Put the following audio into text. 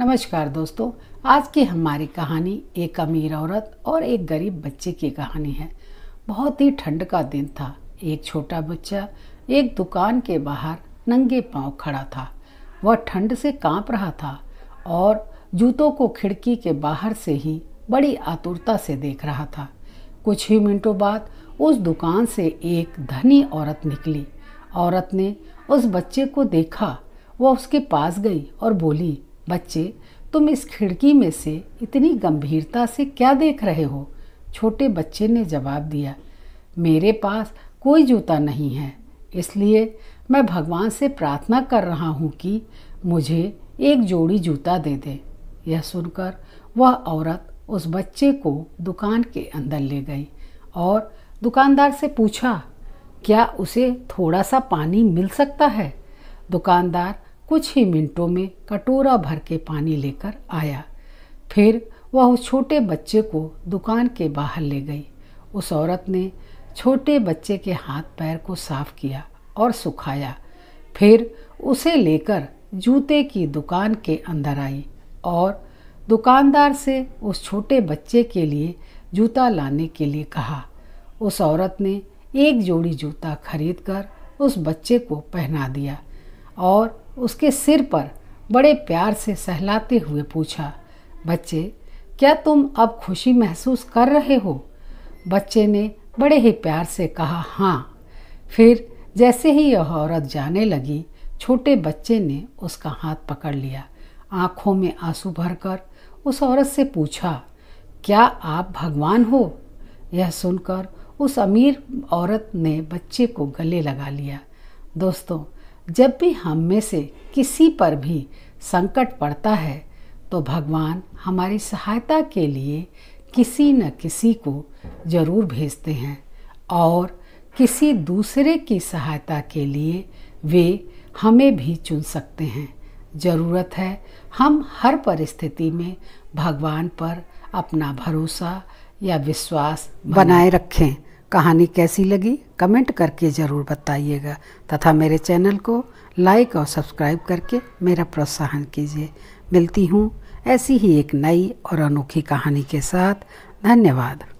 नमस्कार दोस्तों आज की हमारी कहानी एक अमीर औरत और एक गरीब बच्चे की कहानी है बहुत ही ठंड का दिन था एक छोटा बच्चा एक दुकान के बाहर नंगे पांव खड़ा था वह ठंड से कांप रहा था और जूतों को खिड़की के बाहर से ही बड़ी आतुरता से देख रहा था कुछ ही मिनटों बाद उस दुकान से एक धनी औरत निकली औरत ने उस बच्चे को देखा वह उसके पास गई और बोली बच्चे तुम इस खिड़की में से इतनी गंभीरता से क्या देख रहे हो छोटे बच्चे ने जवाब दिया मेरे पास कोई जूता नहीं है इसलिए मैं भगवान से प्रार्थना कर रहा हूँ कि मुझे एक जोड़ी जूता दे दे यह सुनकर वह औरत उस बच्चे को दुकान के अंदर ले गई और दुकानदार से पूछा क्या उसे थोड़ा सा पानी मिल सकता है दुकानदार कुछ ही मिनटों में कटोरा भर के पानी लेकर आया फिर वह उस छोटे बच्चे को दुकान के बाहर ले गई उस औरत ने छोटे बच्चे के हाथ पैर को साफ किया और सुखाया फिर उसे लेकर जूते की दुकान के अंदर आई और दुकानदार से उस छोटे बच्चे के लिए जूता लाने के लिए कहा उस औरत ने एक जोड़ी जूता खरीद कर उस बच्चे को पहना दिया और उसके सिर पर बड़े प्यार से सहलाते हुए पूछा बच्चे क्या तुम अब खुशी महसूस कर रहे हो बच्चे ने बड़े ही प्यार से कहा हाँ फिर जैसे ही यह औरत जाने लगी छोटे बच्चे ने उसका हाथ पकड़ लिया आँखों में आंसू भरकर उस औरत से पूछा क्या आप भगवान हो यह सुनकर उस अमीर औरत ने बच्चे को गले लगा लिया दोस्तों जब भी हम में से किसी पर भी संकट पड़ता है तो भगवान हमारी सहायता के लिए किसी न किसी को जरूर भेजते हैं और किसी दूसरे की सहायता के लिए वे हमें भी चुन सकते हैं ज़रूरत है हम हर परिस्थिति में भगवान पर अपना भरोसा या विश्वास बनाए रखें कहानी कैसी लगी कमेंट करके ज़रूर बताइएगा तथा मेरे चैनल को लाइक और सब्सक्राइब करके मेरा प्रोत्साहन कीजिए मिलती हूँ ऐसी ही एक नई और अनोखी कहानी के साथ धन्यवाद